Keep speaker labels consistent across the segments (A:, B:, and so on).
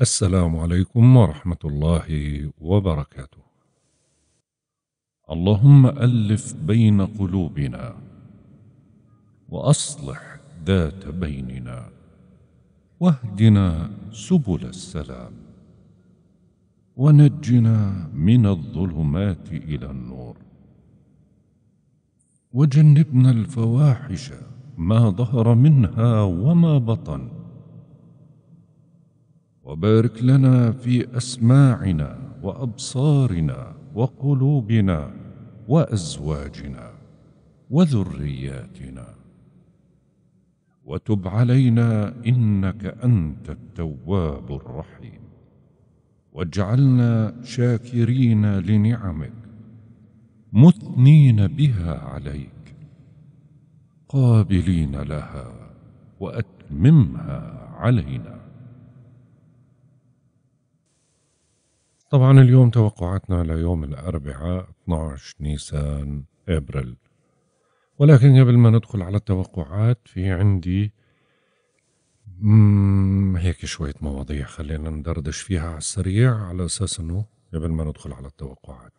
A: السلام عليكم ورحمة الله وبركاته. اللهم ألف بين قلوبنا، وأصلح ذات بيننا، واهدنا سبل السلام، ونجنا من الظلمات إلى النور، وجنبنا الفواحش ما ظهر منها وما بطن وبارك لنا في اسماعنا وابصارنا وقلوبنا وازواجنا وذرياتنا وتب علينا انك انت التواب الرحيم واجعلنا شاكرين لنعمك مثنين بها عليك قابلين لها واتممها علينا طبعا اليوم توقعاتنا ليوم الأربعاء 12 نيسان أبريل ولكن قبل ما ندخل على التوقعات في عندي هيك شوية مواضيع خلينا ندردش فيها على السريع على أساس أنه قبل ما ندخل على التوقعات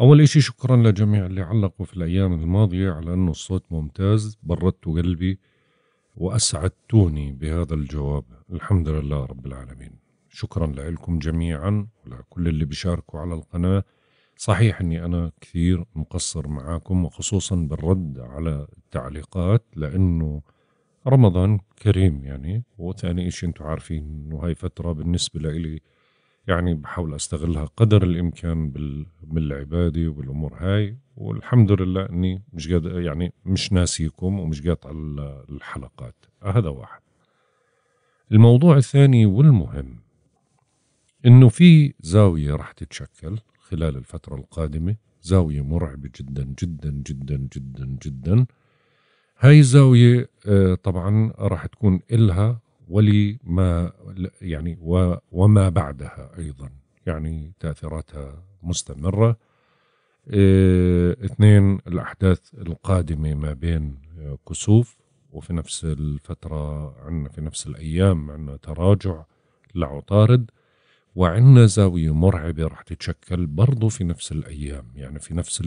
A: أول إشي شكرا لجميع اللي علقوا في الأيام الماضية على أنه الصوت ممتاز بردتوا قلبي وأسعدتوني بهذا الجواب الحمد لله رب العالمين شكرا لكم جميعا ولكل اللي بيشاركوا على القناة صحيح أني أنا كثير مقصر معاكم وخصوصا بالرد على التعليقات لأنه رمضان كريم يعني وثاني إشي أنتم عارفين أنه هاي فترة بالنسبة لإلي يعني بحاول أستغلها قدر الإمكان بالعبادة وبالأمور هاي والحمد لله أني مش قاد يعني مش ناسيكم ومش قاطع الحلقات هذا واحد الموضوع الثاني والمهم انه في زاويه رح تتشكل خلال الفتره القادمه زاويه مرعبه جدا جدا جدا جدا جدا هاي الزاويه آه، طبعا رح تكون إلها ولي ما يعني وما بعدها ايضا يعني تاثيراتها مستمره آه، اثنين الاحداث القادمه ما بين كسوف وفي نفس الفتره عندنا في نفس الايام عندنا تراجع لعطارد وعندنا زاوية مرعبة رح تتشكل برضه في نفس الأيام يعني في نفس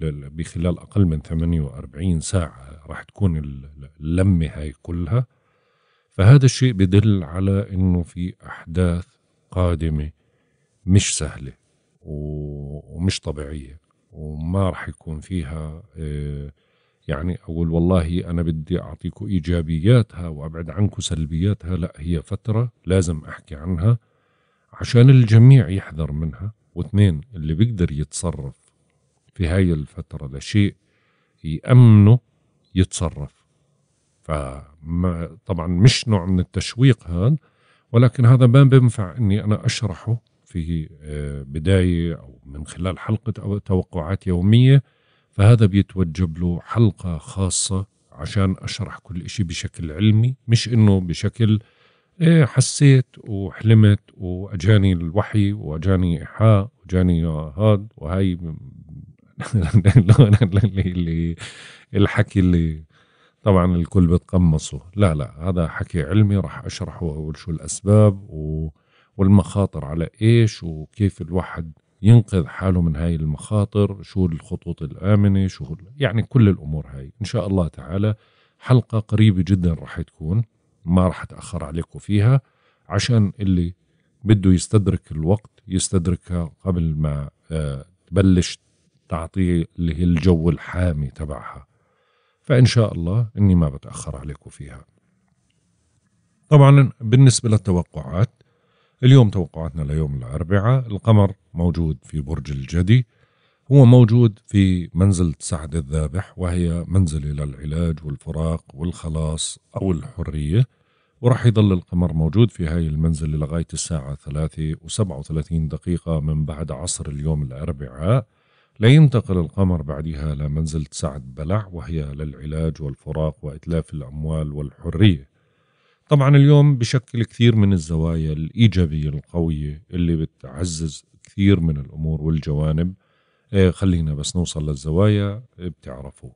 A: بخلال أقل من 48 ساعة رح تكون اللمة هاي كلها فهذا الشيء بدل على أنه في أحداث قادمة مش سهلة ومش طبيعية وما رح يكون فيها آه، يعني أقول والله أنا بدي أعطيكم إيجابياتها وأبعد عنكم سلبياتها لا هي فترة لازم أحكي عنها عشان الجميع يحذر منها واثنين اللي بيقدر يتصرف في هاي الفترة لشيء يأمنه يتصرف طبعا مش نوع من التشويق هذا ولكن هذا ما بينفع اني انا اشرحه في آه، بداية أو من خلال حلقة أو توقعات يومية فهذا بيتوجب له حلقة خاصة عشان أشرح كل إشي بشكل علمي مش إنه بشكل إيه حسيت وحلمت واجاني الوحي واجاني ايحاء واجاني هاد وهي اللي الحكي اللي طبعا الكل بتقمصه لا لا هذا حكي علمي راح اشرحه اول شو الاسباب و والمخاطر على ايش وكيف الواحد ينقذ حاله من هاي المخاطر شو الخطوط الآمنة شو يعني كل الأمور هاي إن شاء الله تعالى حلقة قريبة جدا راح تكون ما راح اتاخر عليكم فيها عشان اللي بده يستدرك الوقت يستدركها قبل ما آه، تبلش تعطيه اللي هي الجو الحامي تبعها فان شاء الله اني ما بتاخر عليكم فيها طبعا بالنسبه للتوقعات اليوم توقعاتنا ليوم الاربعاء القمر موجود في برج الجدي هو موجود في منزلة سعد الذابح وهي منزلة للعلاج والفراق والخلاص أو الحرية وراح يضل القمر موجود في هاي المنزلة لغاية الساعة ثلاثة وسبعة وثلاثين دقيقة من بعد عصر اليوم الأربعاء لينتقل القمر بعدها لمنزلة سعد بلع وهي للعلاج والفراق وإتلاف الأموال والحرية طبعا اليوم بشكل كثير من الزوايا الإيجابية القوية اللي بتعزز كثير من الأمور والجوانب إيه، خلينا بس نوصل للزوايا بتعرفوا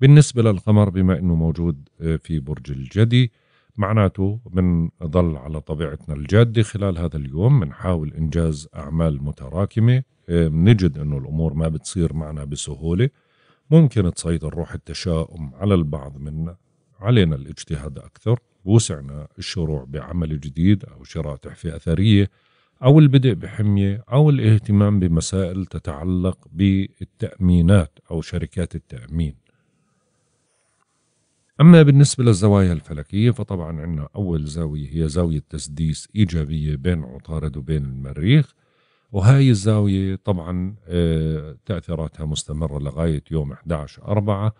A: بالنسبة للقمر بما أنه موجود إيه، في برج الجدي معناته بنضل على طبيعتنا الجادة خلال هذا اليوم بنحاول إنجاز أعمال متراكمة بنجد إيه، أنه الأمور ما بتصير معنا بسهولة ممكن تسيطر روح التشاؤم على البعض منا علينا الاجتهاد أكثر وسعنا الشروع بعمل جديد أو شراء تحفة أثرية أو البدء بحمية أو الاهتمام بمسائل تتعلق بالتأمينات أو شركات التأمين أما بالنسبة للزوايا الفلكية فطبعا عندنا أول زاوية هي زاوية تسديس إيجابية بين عطارد وبين المريخ وهاي الزاوية طبعا آه، تأثيراتها مستمرة لغاية يوم 11 أربعة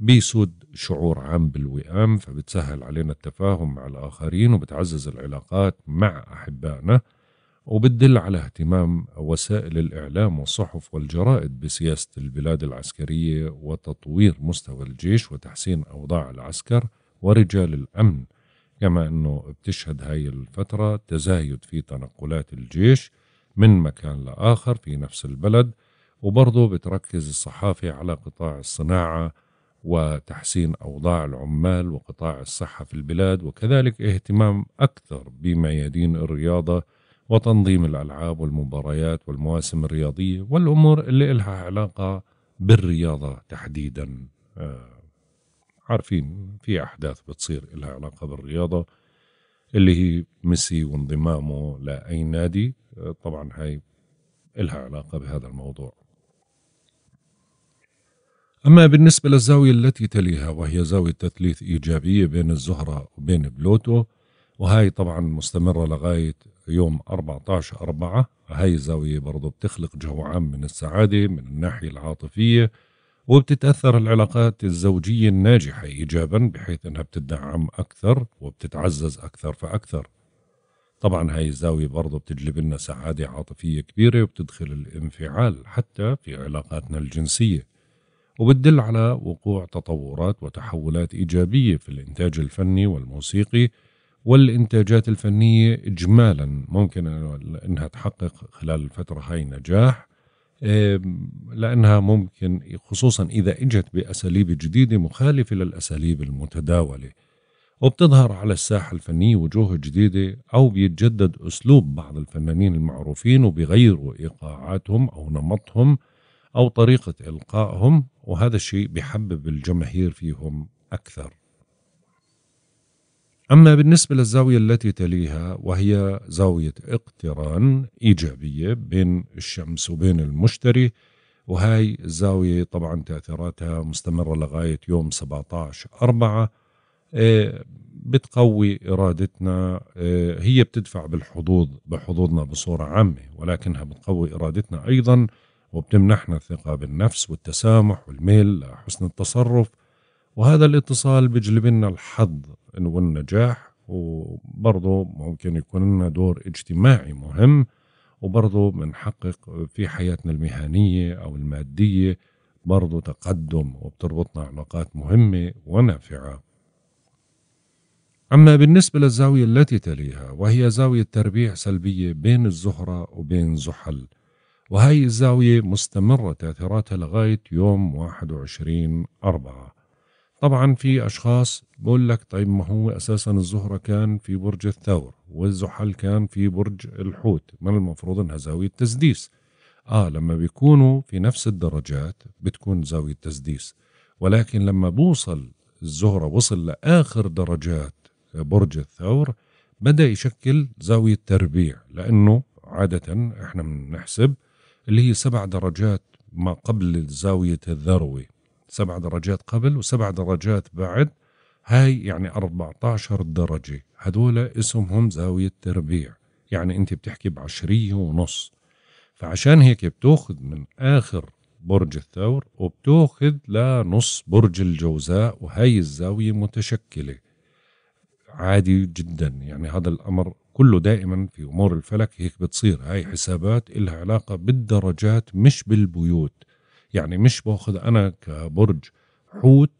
A: بيسود شعور عام بالوئام فبتسهل علينا التفاهم مع الآخرين وبتعزز العلاقات مع أحبائنا وبتدل على اهتمام وسائل الإعلام والصحف والجرائد بسياسة البلاد العسكرية وتطوير مستوى الجيش وتحسين أوضاع العسكر ورجال الأمن كما أنه بتشهد هاي الفترة تزايد في تنقلات الجيش من مكان لآخر في نفس البلد وبرضه بتركز الصحافة على قطاع الصناعة وتحسين أوضاع العمال وقطاع الصحة في البلاد وكذلك اهتمام أكثر بميادين الرياضة وتنظيم الألعاب والمباريات والمواسم الرياضية والأمور اللي إلها علاقة بالرياضة تحديدا آه، عارفين في أحداث بتصير إلها علاقة بالرياضة اللي هي ميسي وانضمامه لأي نادي آه، طبعا هاي إلها علاقة بهذا الموضوع أما بالنسبة للزاوية التي تليها وهي زاوية تثليث إيجابية بين الزهرة وبين بلوتو وهي طبعا مستمرة لغاية يوم 14 أربعة هاي زاوية برضو بتخلق جو عام من السعادة من الناحية العاطفية وبتتأثر العلاقات الزوجية الناجحة إيجابا بحيث أنها بتدعم أكثر وبتتعزز أكثر فأكثر طبعا هاي الزاوية برضو بتجلب لنا سعادة عاطفية كبيرة وبتدخل الانفعال حتى في علاقاتنا الجنسية وبتدل على وقوع تطورات وتحولات إيجابية في الإنتاج الفني والموسيقي والإنتاجات الفنية إجمالا ممكن أنها تحقق خلال الفترة هاي نجاح لأنها ممكن خصوصا إذا إجت بأساليب جديدة مخالفة للأساليب المتداولة وبتظهر على الساحة الفنية وجوه جديدة أو بيتجدد أسلوب بعض الفنانين المعروفين وبيغيروا إيقاعاتهم أو نمطهم أو طريقة إلقائهم وهذا الشيء بيحبب الجماهير فيهم أكثر أما بالنسبة للزاوية التي تليها وهي زاوية اقتران إيجابية بين الشمس وبين المشتري وهي الزاوية طبعا تأثيراتها مستمرة لغاية يوم 17 أربعة آه، بتقوي إرادتنا آه، هي بتدفع بالحظوظ بحظوظنا بصورة عامة ولكنها بتقوي إرادتنا أيضا وبتمنحنا الثقة بالنفس والتسامح والميل لحسن التصرف وهذا الاتصال بيجلب لنا الحظ والنجاح وبرضه ممكن يكون لنا دور اجتماعي مهم وبرضه بنحقق في حياتنا المهنية أو المادية برضه تقدم وبتربطنا علاقات مهمة ونافعة أما بالنسبة للزاوية التي تليها وهي زاوية تربيع سلبية بين الزهرة وبين زحل وهي الزاوية مستمرة تأثيراتها لغاية يوم 21 أربعة طبعا في اشخاص بقول لك طيب ما هو اساسا الزهره كان في برج الثور والزحل كان في برج الحوت ما المفروض انها زاويه تسديس اه لما بيكونوا في نفس الدرجات بتكون زاويه تسديس ولكن لما بوصل الزهره وصل لاخر درجات برج الثور بدا يشكل زاويه تربيع لانه عاده احنا بنحسب اللي هي سبع درجات ما قبل زاويه الذروه سبع درجات قبل وسبع درجات بعد هاي يعني 14 درجة هدول اسمهم زاوية تربيع يعني أنت بتحكي بعشرية ونص فعشان هيك بتاخذ من آخر برج الثور وبتاخذ لنص برج الجوزاء وهي الزاوية متشكلة عادي جدا يعني هذا الأمر كله دائما في أمور الفلك هيك بتصير هاي حسابات إلها علاقة بالدرجات مش بالبيوت يعني مش باخذ انا كبرج حوت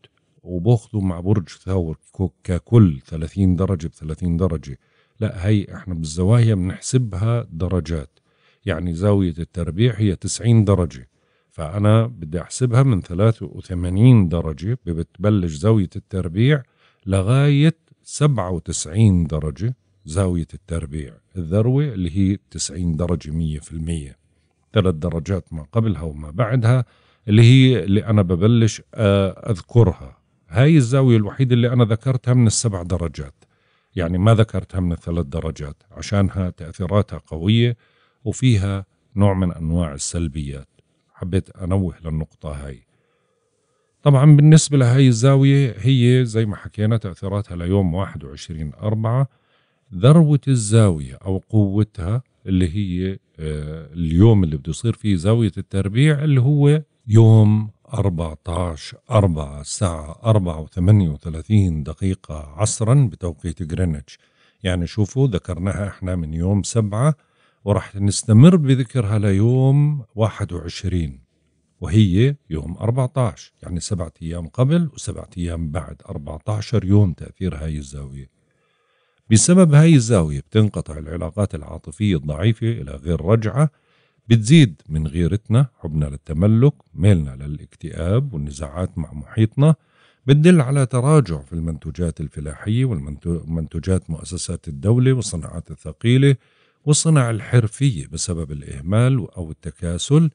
A: وباخذه مع برج ثور ككل 30 درجه ب 30 درجه لا هي احنا بالزوايا بنحسبها درجات يعني زاوية التربيع هي 90 درجة فأنا بدي أحسبها من 83 درجة بتبلش زاوية التربيع لغاية 97 درجة زاوية التربيع الذروة اللي هي 90 درجة 100% ثلاث درجات ما قبلها وما بعدها اللي هي اللي أنا ببلش آه، أذكرها هاي الزاوية الوحيدة اللي أنا ذكرتها من السبع درجات يعني ما ذكرتها من الثلاث درجات عشانها تأثيراتها قوية وفيها نوع من أنواع السلبيات حبيت أنوه للنقطة هاي طبعا بالنسبة لهي الزاوية هي زي ما حكينا تأثيراتها ليوم 21 أربعة ذروة الزاوية أو قوتها اللي هي آه، اليوم اللي بده يصير فيه زاوية التربيع اللي هو يوم 14 4 الساعة 4 و 38 دقيقة عصرا بتوقيت جرينتش يعني شوفوا ذكرناها احنا من يوم 7 وراح نستمر بذكرها ليوم 21 وهي يوم 14 يعني سبعة أيام قبل وسبعة أيام بعد 14 يوم تأثير هاي الزاوية بسبب هاي الزاوية بتنقطع العلاقات العاطفية الضعيفة إلى غير رجعة بتزيد من غيرتنا حبنا للتملك ميلنا للاكتئاب والنزاعات مع محيطنا بتدل على تراجع في المنتوجات الفلاحية ومنتوجات مؤسسات الدولة والصناعات الثقيلة والصناعة الحرفية بسبب الإهمال أو التكاسل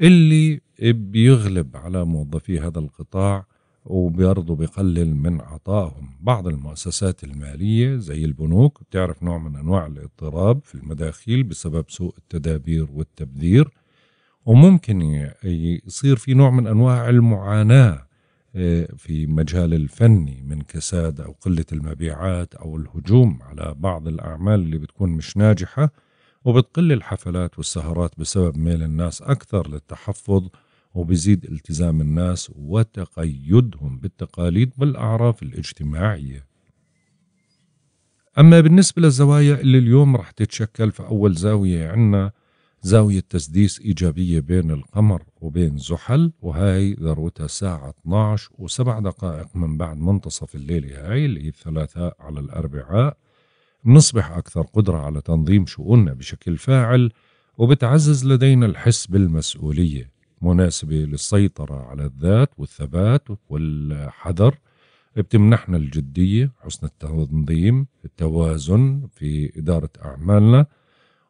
A: اللي بيغلب على موظفي هذا القطاع وبرضه بيقلل من عطائهم بعض المؤسسات المالية زي البنوك بتعرف نوع من أنواع الاضطراب في المداخيل بسبب سوء التدابير والتبذير وممكن يصير في نوع من أنواع المعاناة آه، في مجال الفني من كساد أو قلة المبيعات أو الهجوم على بعض الأعمال اللي بتكون مش ناجحة وبتقل الحفلات والسهرات بسبب ميل الناس أكثر للتحفظ وبزيد التزام الناس وتقيدهم بالتقاليد والأعراف الاجتماعية أما بالنسبة للزوايا اللي اليوم رح تتشكل فأول زاوية عنا زاوية تسديس إيجابية بين القمر وبين زحل وهاي ذروتها الساعة 12 وسبع دقائق من بعد منتصف الليلة هاي اللي هي الثلاثاء على الأربعاء بنصبح أكثر قدرة على تنظيم شؤوننا بشكل فاعل وبتعزز لدينا الحس بالمسؤولية مناسبة للسيطرة على الذات والثبات والحذر بتمنحنا الجدية حسن التنظيم التوازن في إدارة أعمالنا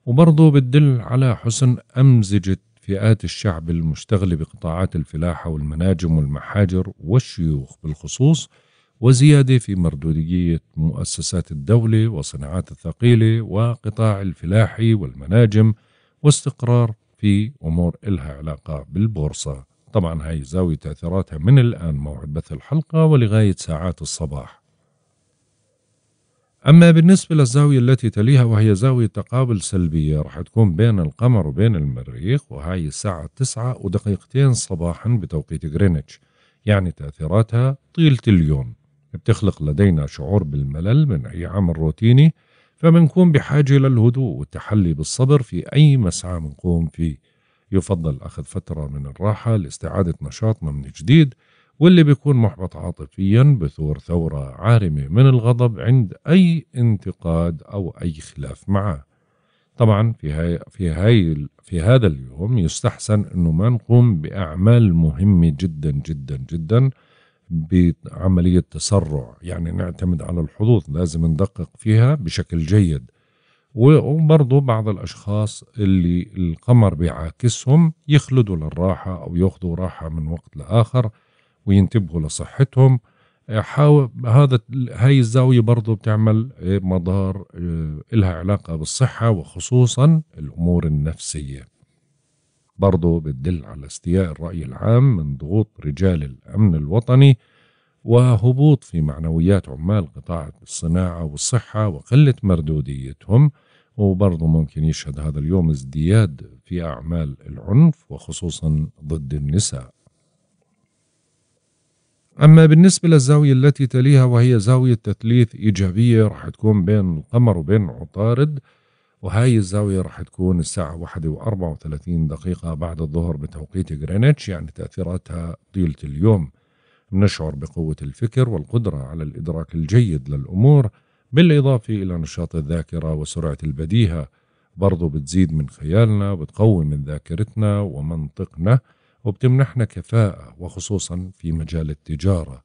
A: وبرضه بتدل على حسن أمزجة فئات الشعب المشتغلة بقطاعات الفلاحة والمناجم والمحاجر والشيوخ بالخصوص وزيادة في مردودية مؤسسات الدولة وصناعات الثقيلة وقطاع الفلاحي والمناجم واستقرار في أمور إلها علاقة بالبورصة طبعا هاي زاوية تأثيراتها من الآن موعد بث الحلقة ولغاية ساعات الصباح أما بالنسبة للزاوية التي تليها وهي زاوية تقابل سلبية راح تكون بين القمر وبين المريخ وهاي الساعة تسعة ودقيقتين صباحا بتوقيت غرينتش يعني تأثيراتها طيلة اليوم بتخلق لدينا شعور بالملل من أي عمل روتيني فبنكون بحاجة للهدوء والتحلي بالصبر في أي مسعى بنقوم فيه يفضل أخذ فترة من الراحة لاستعادة نشاطنا من جديد واللي بيكون محبط عاطفيا بثور ثورة عارمة من الغضب عند أي انتقاد أو أي خلاف معه طبعا في هاي في هاي في هذا اليوم يستحسن انه ما نقوم باعمال مهمه جدا جدا جدا بعملية تسرع يعني نعتمد على الحظوظ لازم ندقق فيها بشكل جيد وبرضه بعض الأشخاص اللي القمر بيعاكسهم يخلدوا للراحة أو ياخذوا راحة من وقت لآخر وينتبهوا لصحتهم حاول هذا هاي الزاوية برضه بتعمل آه، مدار آه، إلها علاقة بالصحة وخصوصا الأمور النفسية برضه بتدل على استياء الرأي العام من ضغوط رجال الأمن الوطني وهبوط في معنويات عمال قطاع الصناعة والصحة وقلة مردوديتهم وبرضه ممكن يشهد هذا اليوم ازدياد في أعمال العنف وخصوصا ضد النساء أما بالنسبة للزاوية التي تليها وهي زاوية تثليث إيجابية راح تكون بين القمر وبين عطارد وهاي الزاوية راح تكون الساعة واحدة وأربعة وثلاثين دقيقة بعد الظهر بتوقيت غرينتش يعني تأثيراتها طيلة اليوم نشعر بقوة الفكر والقدرة على الإدراك الجيد للأمور بالإضافة إلى نشاط الذاكرة وسرعة البديهة برضو بتزيد من خيالنا وبتقوي من ذاكرتنا ومنطقنا وبتمنحنا كفاءة وخصوصا في مجال التجارة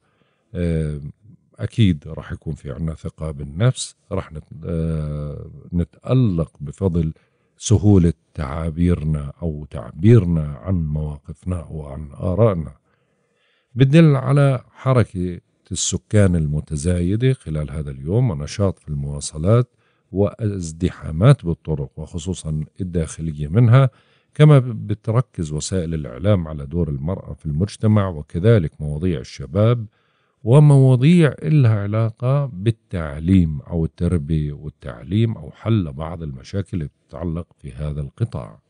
A: اكيد راح يكون في عندنا ثقه بالنفس راح آه، نتالق بفضل سهوله تعابيرنا او تعبيرنا عن مواقفنا وعن ارائنا بدل على حركه السكان المتزايده خلال هذا اليوم ونشاط في المواصلات وازدحامات بالطرق وخصوصا الداخليه منها كما بتركز وسائل الاعلام على دور المراه في المجتمع وكذلك مواضيع الشباب ومواضيع إلها علاقة بالتعليم أو التربية والتعليم أو حل بعض المشاكل اللي تتعلق في هذا القطاع.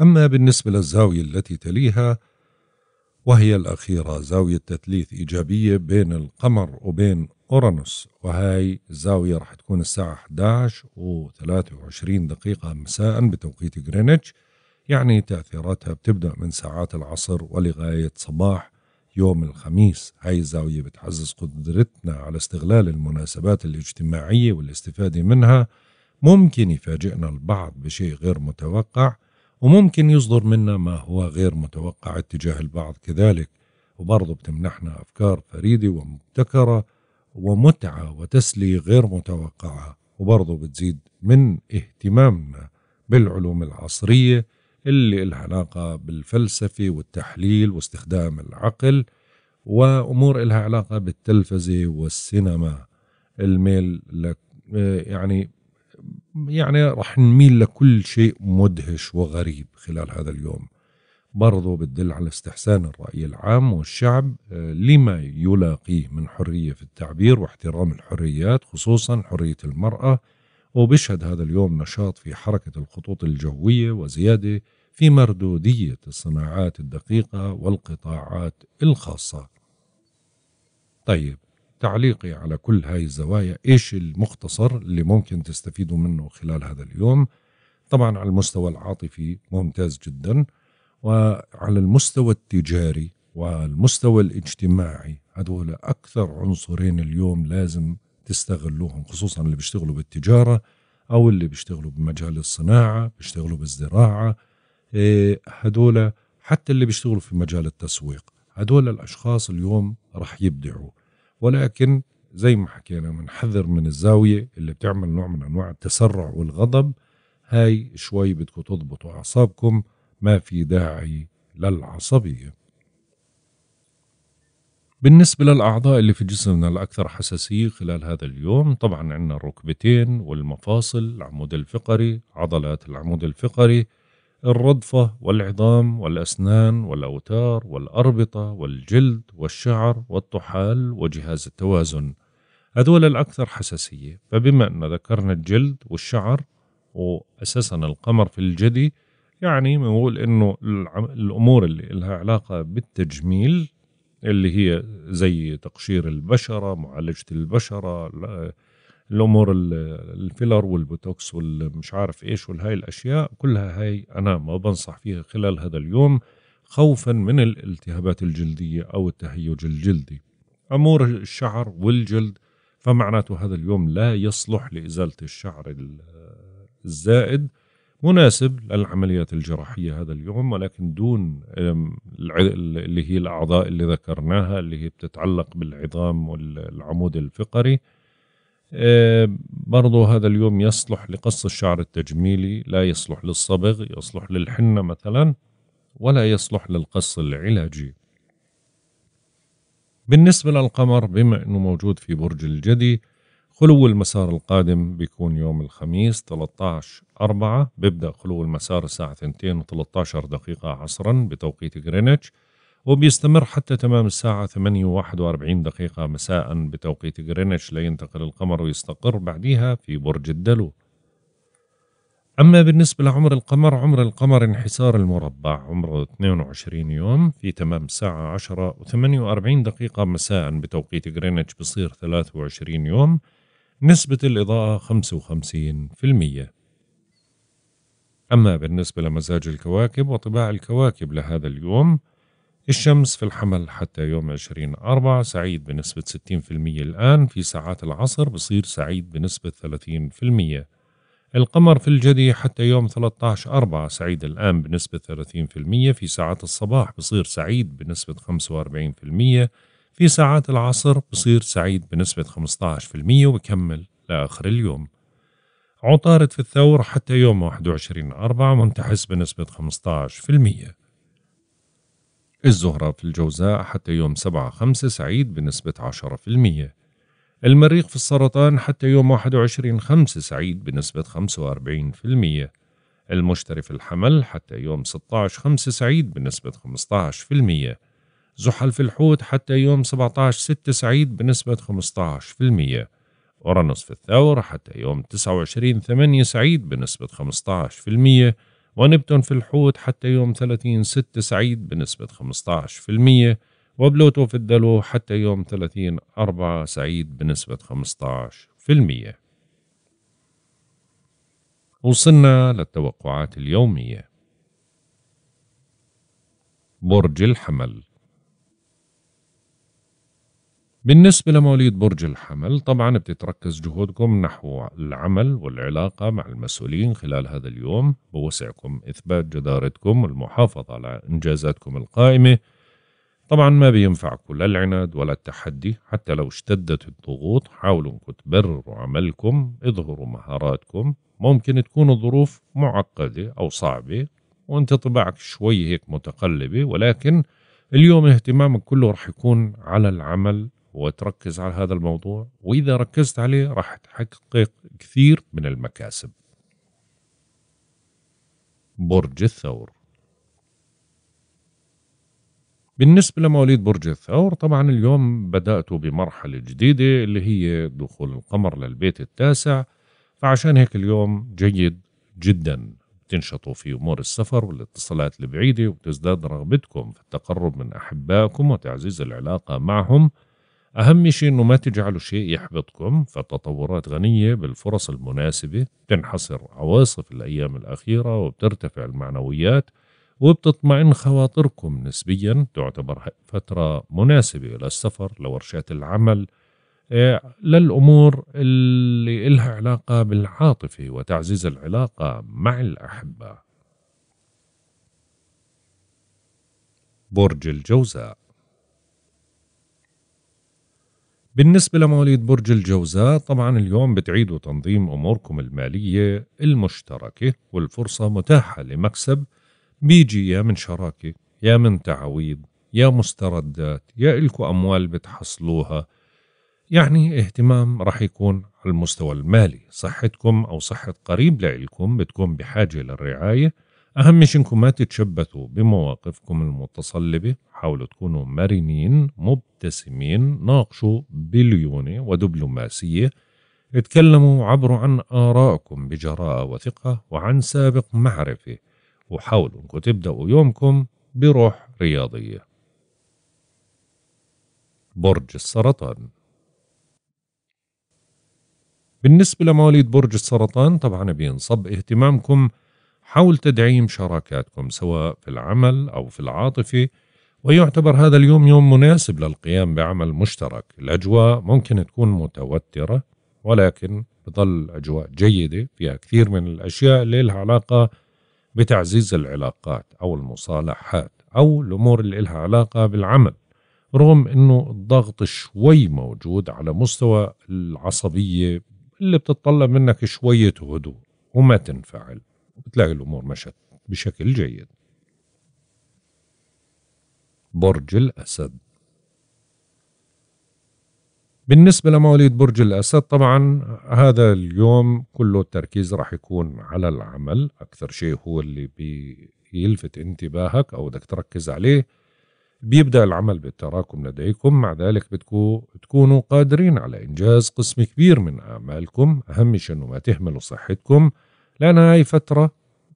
A: أما بالنسبة للزاوية التي تليها وهي الأخيرة زاوية تثليث إيجابية بين القمر وبين أورانوس وهاي الزاوية راح تكون الساعة 11 و 23 دقيقة مساء بتوقيت غرينتش يعني تأثيراتها بتبدأ من ساعات العصر ولغاية صباح يوم الخميس هاي الزاوية بتعزز قدرتنا على استغلال المناسبات الاجتماعية والاستفادة منها ممكن يفاجئنا البعض بشيء غير متوقع وممكن يصدر منا ما هو غير متوقع اتجاه البعض كذلك وبرضه بتمنحنا أفكار فريدة ومبتكرة ومتعة وتسلية غير متوقعة وبرضه بتزيد من اهتمامنا بالعلوم العصرية اللي لها علاقة بالفلسفة والتحليل واستخدام العقل وأمور لها علاقة بالتلفزة والسينما الميل لك يعني يعني رح نميل لكل شيء مدهش وغريب خلال هذا اليوم برضو بتدل على استحسان الرأي العام والشعب آه، لما يلاقيه من حرية في التعبير واحترام الحريات خصوصا حرية المرأة وبشهد هذا اليوم نشاط في حركة الخطوط الجوية وزيادة في مردودية الصناعات الدقيقة والقطاعات الخاصة طيب تعليقي على كل هاي الزوايا ايش المختصر اللي ممكن تستفيدوا منه خلال هذا اليوم طبعا على المستوى العاطفي ممتاز جدا وعلى المستوى التجاري والمستوى الاجتماعي هذول أكثر عنصرين اليوم لازم تستغلوهم خصوصا اللي بيشتغلوا بالتجارة أو اللي بيشتغلوا بمجال الصناعة بيشتغلوا بالزراعة هدول حتى اللي بيشتغلوا في مجال التسويق هدول الأشخاص اليوم رح يبدعوا ولكن زي ما حكينا بنحذر من, من الزاوية اللي بتعمل نوع من أنواع التسرع والغضب هاي شوي بدكم تضبطوا أعصابكم ما في داعي للعصبية بالنسبة للأعضاء اللي في جسمنا الأكثر حساسية خلال هذا اليوم طبعا عندنا الركبتين والمفاصل العمود الفقري عضلات العمود الفقري الرضفة والعظام والأسنان والأوتار والأربطة والجلد والشعر والطحال وجهاز التوازن هذول الأكثر حساسية فبما أن ذكرنا الجلد والشعر وأساسا القمر في الجدي يعني بنقول أنه الأمور اللي لها علاقة بالتجميل اللي هي زي تقشير البشرة معالجة البشرة الامور الفيلر والبوتوكس والمش عارف ايش والهاي الاشياء كلها هاي انا ما بنصح فيها خلال هذا اليوم خوفا من الالتهابات الجلديه او التهيج الجلدي امور الشعر والجلد فمعناته هذا اليوم لا يصلح لازاله الشعر الزائد مناسب للعمليات الجراحيه هذا اليوم ولكن دون اللي هي الاعضاء اللي ذكرناها اللي هي بتتعلق بالعظام والعمود الفقري آه، برضه هذا اليوم يصلح لقص الشعر التجميلي لا يصلح للصبغ يصلح للحنة مثلا ولا يصلح للقص العلاجي بالنسبة للقمر بما أنه موجود في برج الجدي خلو المسار القادم بيكون يوم الخميس 13 أربعة بيبدأ خلو المسار الساعة 2 و13 دقيقة عصرا بتوقيت غرينتش وبيستمر حتى تمام الساعة 8 و41 دقيقة مساء بتوقيت غرينتش لينتقل القمر ويستقر بعدها في برج الدلو أما بالنسبة لعمر القمر عمر القمر انحسار المربع عمره 22 يوم في تمام الساعة 10 و48 دقيقة مساء بتوقيت غرينتش بصير 23 يوم نسبة الإضاءة 55% أما بالنسبة لمزاج الكواكب وطباع الكواكب لهذا اليوم الشمس في الحمل حتى يوم 20 أربعة سعيد بنسبة 60% الآن في ساعات العصر بصير سعيد بنسبة 30% القمر في الجدي حتى يوم 13 أربعة سعيد الآن بنسبة 30% في ساعات الصباح بصير سعيد بنسبة 45% في ساعات العصر بصير سعيد بنسبة 15% وبكمل لآخر اليوم عطارد في الثور حتى يوم 21 أربعة منتحس بنسبة 15% الزهرة في الجوزاء حتى يوم 7 5 سعيد بنسبة 10% المريخ في السرطان حتى يوم 21 5 سعيد بنسبة 45% المشتري في الحمل حتى يوم 16 5 سعيد بنسبة 15% زحل في الحوت حتى يوم 17 6 سعيد بنسبة 15% أورانوس في الثور حتى يوم 29 8 سعيد بنسبة المية ونبتون في الحوت حتى يوم 30 6 سعيد بنسبة 15% وبلوتو في الدلو حتى يوم 30 4 سعيد بنسبة 15% وصلنا للتوقعات اليومية برج الحمل بالنسبة لمواليد برج الحمل طبعا بتتركز جهودكم نحو العمل والعلاقة مع المسؤولين خلال هذا اليوم بوسعكم إثبات جدارتكم والمحافظة على إنجازاتكم القائمة طبعا ما بينفعكم لا العناد ولا التحدي حتى لو اشتدت الضغوط حاولوا انكم تبرروا عملكم اظهروا مهاراتكم ممكن تكون الظروف معقدة أو صعبة وانت طباعك شوي هيك متقلبة ولكن اليوم اهتمامك كله رح يكون على العمل وتركز على هذا الموضوع وإذا ركزت عليه راح تحقق كثير من المكاسب برج الثور بالنسبة لمواليد برج الثور طبعا اليوم بدأت بمرحلة جديدة اللي هي دخول القمر للبيت التاسع فعشان هيك اليوم جيد جدا تنشطوا في أمور السفر والاتصالات البعيدة وتزداد رغبتكم في التقرب من أحبائكم وتعزيز العلاقة معهم أهم شيء أنه ما تجعلوا شيء يحبطكم فالتطورات غنية بالفرص المناسبة تنحصر عواصف الأيام الأخيرة وبترتفع المعنويات وبتطمئن خواطركم نسبيا تعتبر فترة مناسبة للسفر لورشات العمل آه، للأمور اللي إلها علاقة بالعاطفة وتعزيز العلاقة مع الأحبة برج الجوزاء بالنسبة لمواليد برج الجوزاء طبعا اليوم بتعيدوا تنظيم أموركم المالية المشتركة والفرصة متاحة لمكسب بيجي يا من شراكة يا من تعويض يا مستردات يا إلكوا أموال بتحصلوها يعني اهتمام رح يكون على المستوى المالي صحتكم أو صحة قريب لإلكم بتكون بحاجة للرعاية أهم شيء إنكم ما تتشبثوا بمواقفكم المتصلبة حاولوا تكونوا مرنين مبتسمين ناقشوا بليونة ودبلوماسية اتكلموا عبروا عن آرائكم بجراءة وثقة وعن سابق معرفة وحاولوا إنكم تبدأوا يومكم بروح رياضية برج السرطان بالنسبة لمواليد برج السرطان طبعا بينصب اهتمامكم حول تدعيم شراكاتكم سواء في العمل أو في العاطفة ويعتبر هذا اليوم يوم مناسب للقيام بعمل مشترك الأجواء ممكن تكون متوترة ولكن بظل أجواء جيدة فيها كثير من الأشياء اللي لها علاقة بتعزيز العلاقات أو المصالحات أو الأمور اللي لها علاقة بالعمل رغم أنه الضغط شوي موجود على مستوى العصبية اللي بتتطلب منك شوية هدوء وما تنفعل بتلاقي الامور مشت بشكل جيد برج الاسد بالنسبة لمواليد برج الأسد طبعا هذا اليوم كله التركيز راح يكون على العمل أكثر شيء هو اللي بيلفت انتباهك أو بدك تركز عليه بيبدأ العمل بالتراكم لديكم مع ذلك بتكو تكونوا قادرين على إنجاز قسم كبير من أعمالكم أهم شيء أنه ما تهملوا صحتكم لأن هاي فترة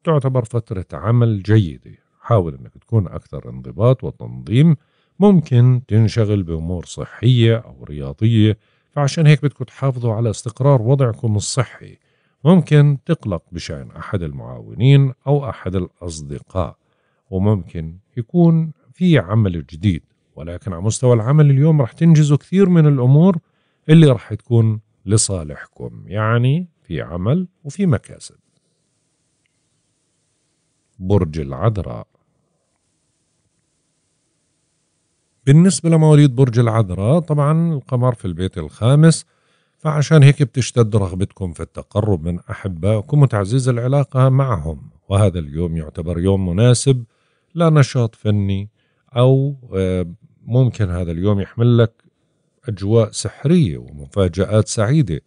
A: تعتبر فترة عمل جيدة حاول أنك تكون أكثر انضباط وتنظيم ممكن تنشغل بأمور صحية أو رياضية فعشان هيك بدكم تحافظوا على استقرار وضعكم الصحي ممكن تقلق بشأن أحد المعاونين أو أحد الأصدقاء وممكن يكون في عمل جديد ولكن على مستوى العمل اليوم رح تنجزوا كثير من الأمور اللي رح تكون لصالحكم يعني في عمل وفي مكاسب برج العذراء بالنسبة لمواليد برج العذراء طبعا القمر في البيت الخامس فعشان هيك بتشتد رغبتكم في التقرب من أحبائكم وتعزيز العلاقة معهم وهذا اليوم يعتبر يوم مناسب لنشاط فني أو آه، ممكن هذا اليوم يحمل لك أجواء سحرية ومفاجآت سعيدة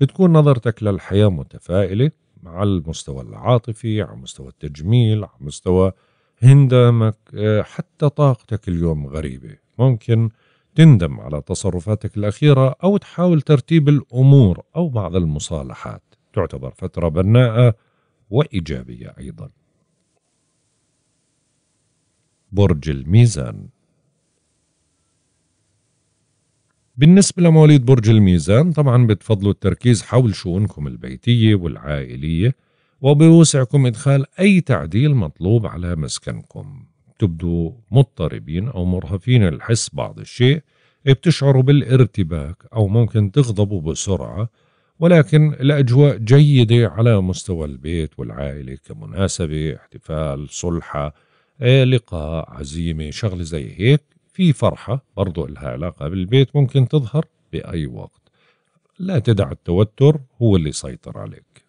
A: بتكون نظرتك للحياة متفائلة على المستوى العاطفي على مستوى التجميل على مستوى هندامك آه، حتى طاقتك اليوم غريبة ممكن تندم على تصرفاتك الأخيرة أو تحاول ترتيب الأمور أو بعض المصالحات تعتبر فترة بناءة وإيجابية أيضا برج الميزان بالنسبة لمواليد برج الميزان طبعا بتفضلوا التركيز حول شؤونكم البيتية والعائلية وبوسعكم إدخال أي تعديل مطلوب على مسكنكم تبدو مضطربين أو مرهفين الحس بعض الشيء بتشعروا بالارتباك أو ممكن تغضبوا بسرعة ولكن الأجواء جيدة على مستوى البيت والعائلة كمناسبة احتفال صلحة إيه، لقاء عزيمة شغلة زي هيك في فرحة برضو لها علاقة بالبيت ممكن تظهر بأي وقت لا تدع التوتر هو اللي يسيطر عليك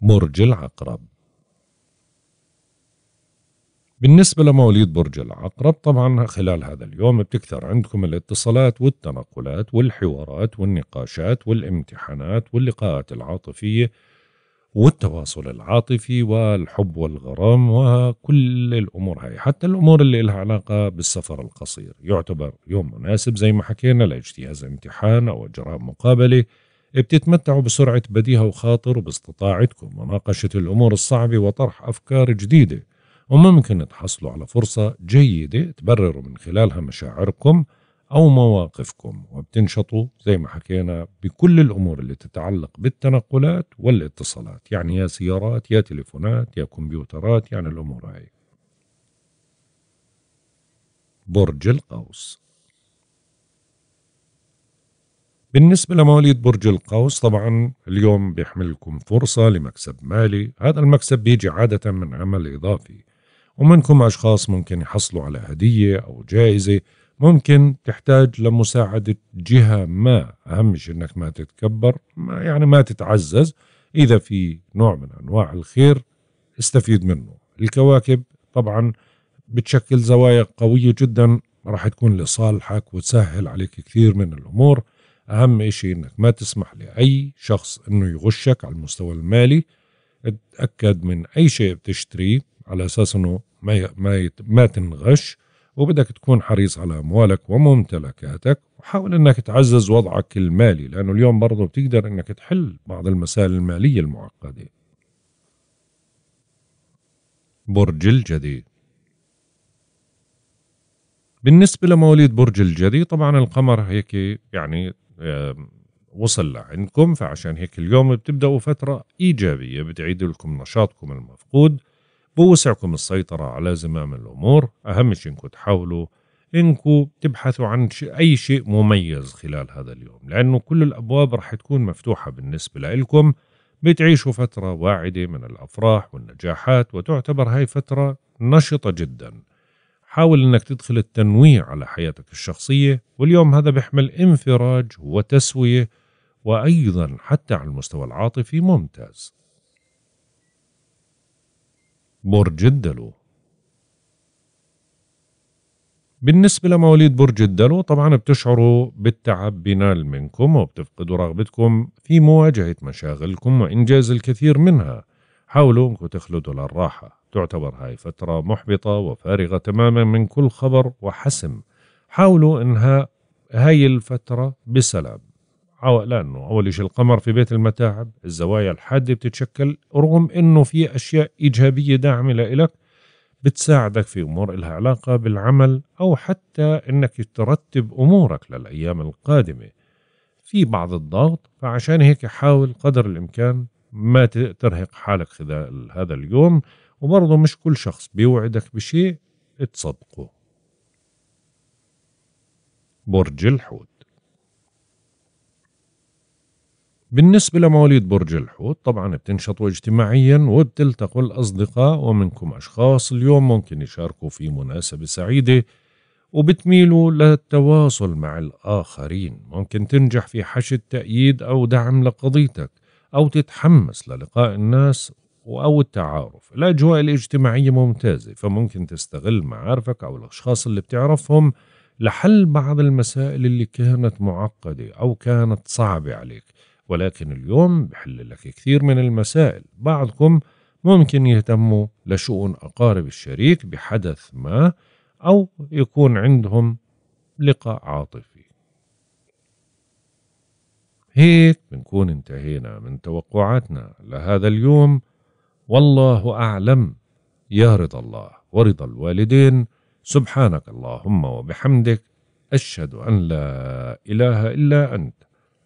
A: برج العقرب بالنسبة لمواليد برج العقرب طبعا خلال هذا اليوم بتكثر عندكم الاتصالات والتنقلات والحوارات والنقاشات والامتحانات واللقاءات العاطفية والتواصل العاطفي والحب والغرام وكل الامور هاي حتى الامور اللي لها علاقه بالسفر القصير يعتبر يوم مناسب زي ما حكينا لاجتياز امتحان او اجراء مقابله بتتمتعوا بسرعه بديهه وخاطر وباستطاعتكم مناقشه الامور الصعبه وطرح افكار جديده وممكن تحصلوا على فرصه جيده تبرروا من خلالها مشاعركم أو مواقفكم وبتنشطوا زي ما حكينا بكل الأمور اللي تتعلق بالتنقلات والاتصالات يعني يا سيارات يا تليفونات يا كمبيوترات يعني الأمور هاي برج القوس بالنسبة لمواليد برج القوس طبعا اليوم بيحملكم فرصة لمكسب مالي هذا المكسب بيجي عادة من عمل إضافي ومنكم أشخاص ممكن يحصلوا على هدية أو جائزة ممكن تحتاج لمساعدة جهة ما أهم شيء أنك ما تتكبر ما يعني ما تتعزز إذا في نوع من أنواع الخير استفيد منه الكواكب طبعا بتشكل زوايا قوية جدا راح تكون لصالحك وتسهل عليك كثير من الأمور أهم شيء إنك ما تسمح لأي شخص إنه يغشك على المستوى المالي تأكد من أي شيء بتشتريه على أساس إنه ما ما ما تنغش وبدك تكون حريص على أموالك وممتلكاتك وحاول أنك تعزز وضعك المالي لأنه اليوم برضه بتقدر أنك تحل بعض المسائل المالية المعقدة برج الجدي بالنسبة لمواليد برج الجدي طبعا القمر هيك يعني وصل لعندكم فعشان هيك اليوم بتبدأوا فترة إيجابية بتعيد لكم نشاطكم المفقود بوسعكم السيطرة على زمام الأمور أهم شيء إنكم تحاولوا إنكم تبحثوا عن أي شيء مميز خلال هذا اليوم لأنه كل الأبواب رح تكون مفتوحة بالنسبة لإلكم بتعيشوا فترة واعدة من الأفراح والنجاحات وتعتبر هاي فترة نشطة جدا حاول أنك تدخل التنويع على حياتك الشخصية واليوم هذا بيحمل انفراج وتسوية وأيضا حتى على المستوى العاطفي ممتاز برج الدلو بالنسبة لمواليد برج الدلو طبعا بتشعروا بالتعب بينال منكم وبتفقدوا رغبتكم في مواجهة مشاغلكم وإنجاز الكثير منها حاولوا انكم تخلدوا للراحة تعتبر هاي فترة محبطة وفارغة تماما من كل خبر وحسم حاولوا انهاء هاي الفترة بسلام لانه اول شيء القمر في بيت المتاعب الزوايا الحاده بتتشكل رغم انه في اشياء ايجابيه داعمه لإلك بتساعدك في امور إلها علاقه بالعمل او حتى انك ترتب امورك للايام القادمه في بعض الضغط فعشان هيك حاول قدر الامكان ما ترهق حالك خلال هذا اليوم وبرضه مش كل شخص بيوعدك بشيء تصدقه برج الحوت بالنسبة لمواليد برج الحوت طبعا بتنشطوا اجتماعيا وبتلتقوا الأصدقاء ومنكم أشخاص اليوم ممكن يشاركوا في مناسبة سعيدة وبتميلوا للتواصل مع الآخرين ممكن تنجح في حشد تأييد أو دعم لقضيتك أو تتحمس للقاء الناس أو التعارف الأجواء الاجتماعية ممتازة فممكن تستغل معارفك أو الأشخاص اللي بتعرفهم لحل بعض المسائل اللي كانت معقدة أو كانت صعبة عليك ولكن اليوم بحل لك كثير من المسائل بعضكم ممكن يهتموا لشؤون أقارب الشريك بحدث ما أو يكون عندهم لقاء عاطفي هيك بنكون انتهينا من توقعاتنا لهذا اليوم والله أعلم يا رضا الله ورضا الوالدين سبحانك اللهم وبحمدك أشهد أن لا إله إلا أنت